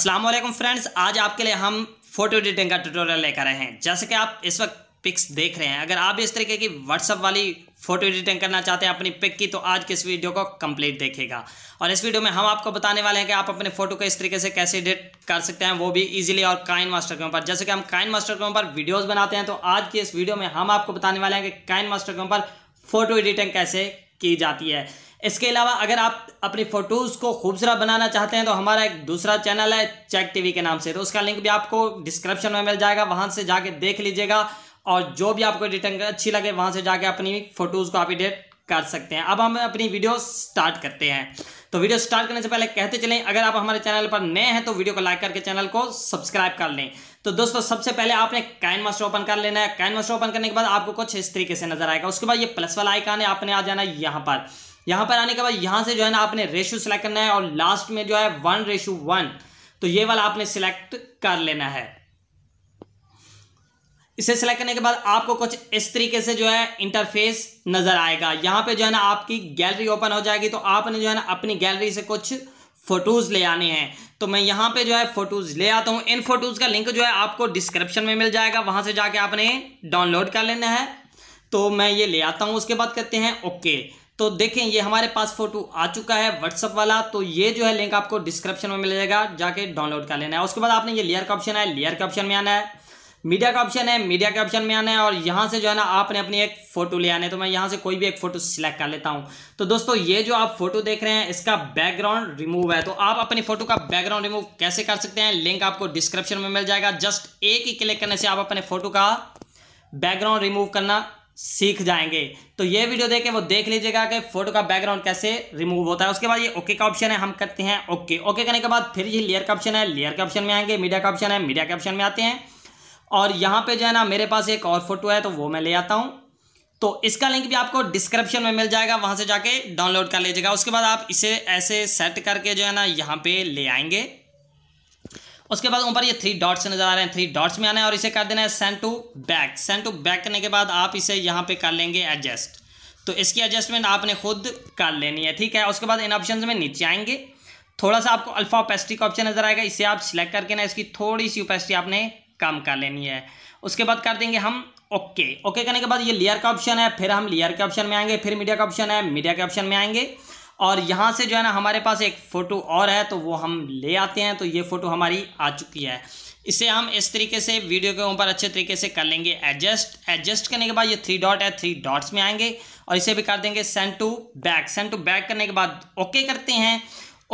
Aslam friends आज आपके लिए हम फोटो एडिटिंग का ट्यूटोरियल लेकर आए हैं जैसे कि आप इस वक्त पिक्स देख रहे हैं अगर आप इस तरीके की व्हाट्सअप वाली फोटो एडिटिंग करना चाहते हैं अपनी पिक की तो आज के इस वीडियो को कंप्लीट देखेगा और इस वीडियो में हम आपको बताने वाले हैं कि आप अपने फोटो को इस तरीके से कैसे एडिट कर सकते हैं वो भी इजीली और काइन मास्टर के ऊपर जैसे कि हम काइन मास्टर के ऊपर वीडियोज़ बनाते हैं तो आज की इस वीडियो में हम आपको बताने वाले हैं कि काइन मास्टर के ऊपर फोटो एडिटिंग कैसे की जाती है इसके अलावा अगर आप अपनी फ़ोटोज़ को खूबसूरत बनाना चाहते हैं तो हमारा एक दूसरा चैनल है चेक टीवी के नाम से तो उसका लिंक भी आपको डिस्क्रिप्शन में मिल जाएगा वहाँ से जाके देख लीजिएगा और जो भी आपको एडिटिंग अच्छी लगे वहाँ से जाके अपनी फ़ोटोज़ को आप एडिट कर सकते हैं अब हम अपनी वीडियो स्टार्ट करते हैं तो वीडियो स्टार्ट करने से पहले कहते चलें अगर आप हमारे चैनल पर नए हैं तो वीडियो को लाइक करके चैनल को सब्सक्राइब कर लें तो दोस्तों सबसे पहले आपने कैन मास्टर ओपन कर लेना है कैन मास्टर ओपन करने के बाद आपको कुछ इस तरीके से नजर आएगा उसके बाद ये प्लस वाला आइकान है आपने आ जाना है यहाँ पर यहाँ पर आने के बाद यहाँ से जो है ना आपने रेशू सिलेक्ट करना है और लास्ट में जो है वन रेशू वन तो ये वाला आपने सिलेक्ट कर लेना है इसे सिलेक्ट करने के बाद आपको कुछ इस तरीके से जो है इंटरफेस नजर आएगा यहाँ पे जो है ना आपकी गैलरी ओपन हो जाएगी तो आपने जो है ना अपनी गैलरी से कुछ फोटोज ले आने हैं तो मैं यहाँ पे जो है फोटोज ले आता हूँ इन फोटोज का लिंक जो है आपको डिस्क्रिप्शन में मिल जाएगा वहां से जाके आपने डाउनलोड कर लेना है तो मैं ये ले आता हूँ उसके बाद कहते हैं ओके तो देखें ये हमारे पास फोटो आ चुका है व्हाट्सअप वाला तो ये जो है लिंक आपको डिस्क्रिप्शन में मिल जाएगा जाके डाउनलोड कर लेना है उसके बाद आपने ये लेयर का ऑप्शन है लेयर के ऑप्शन में आना है मीडिया का ऑप्शन है मीडिया के ऑप्शन में आना है और यहाँ से जो है ना आपने अपनी एक फ़ोटो ले आना है तो मैं यहाँ से कोई भी एक फ़ोटो सिलेक्ट कर लेता हूँ तो दोस्तों ये जो आप फोटो देख रहे हैं इसका बैकग्राउंड रिमूव है तो आप अपनी फ़ोटो का बैकग्राउंड रिमूव कैसे कर सकते हैं लिंक आपको डिस्क्रिप्शन में मिल जाएगा जस्ट एक ही क्लिक करने से आप अपने फ़ोटो का बैकग्राउंड रिमूव करना सीख जाएंगे तो ये वीडियो देख के वो देख लीजिएगा कि फोटो का बैकग्राउंड कैसे रिमूव होता है उसके बाद ये ओके का ऑप्शन है हम करते हैं ओके ओके करने के बाद फिर ये लेयर का ऑप्शन है लेयर के ऑप्शन में आएंगे मीडिया का ऑप्शन है मीडिया के ऑप्शन में आते हैं और यहाँ पे जो है ना मेरे पास एक और फोटो है तो वो मैं ले आता हूँ तो इसका लिंक भी आपको डिस्क्रिप्शन में मिल जाएगा वहाँ से जाके डाउनलोड कर लीजिएगा उसके बाद आप इसे ऐसे सेट करके जो है ना यहाँ पे ले आएंगे उसके बाद ऊपर ये थ्री डॉट्स नजर आ रहे हैं थ्री डॉट्स में आना है और इसे कर देना है send to back send to back करने के बाद आप इसे यहाँ पे कर लेंगे एडजस्ट तो इसकी एडजस्टमेंट आपने खुद कर लेनी है ठीक है उसके बाद इन ऑप्शन में नीचे आएंगे थोड़ा सा आपको अल्फा ओपेस्टी का ऑप्शन नजर आएगा इसे आप सिलेक्ट करके ना इसकी थोड़ी सी ओपेस्टी आपने कम कर लेनी है उसके बाद कर देंगे हम ओके ओके करने के बाद ये लेयर का ऑप्शन है फिर हम लेयर के ऑप्शन में आएंगे फिर मीडिया का ऑप्शन है मीडिया के ऑप्शन में आएंगे और यहाँ से जो है ना हमारे पास एक फ़ोटो और है तो वो हम ले आते हैं तो ये फ़ोटो हमारी आ चुकी है इसे हम इस तरीके से वीडियो के ऊपर अच्छे तरीके से कर लेंगे एडजस्ट एडजस्ट करने के बाद ये थ्री डॉट है थ्री डॉट्स में आएंगे और इसे भी कर देंगे send to back send to back करने के बाद ओके करते हैं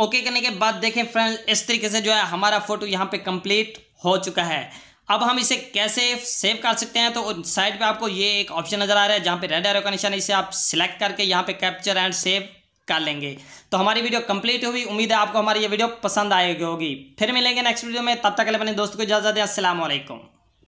ओके करने के बाद देखें फ्रेंड इस तरीके से जो है हमारा फ़ोटो यहाँ पर कंप्लीट हो चुका है अब हम इसे कैसे सेव कर सकते हैं तो साइड पे आपको ये एक ऑप्शन नज़र आ रहा है जहाँ पे रेड एरो का निशान इसे आप सिलेक्ट करके यहाँ पे कैप्चर एंड सेव कर लेंगे तो हमारी वीडियो कंप्लीट हुई उम्मीद है आपको हमारी ये वीडियो पसंद आएगी होगी फिर मिलेंगे नेक्स्ट वीडियो में तब तक अपने दोस्तों को इजाज़त है असलम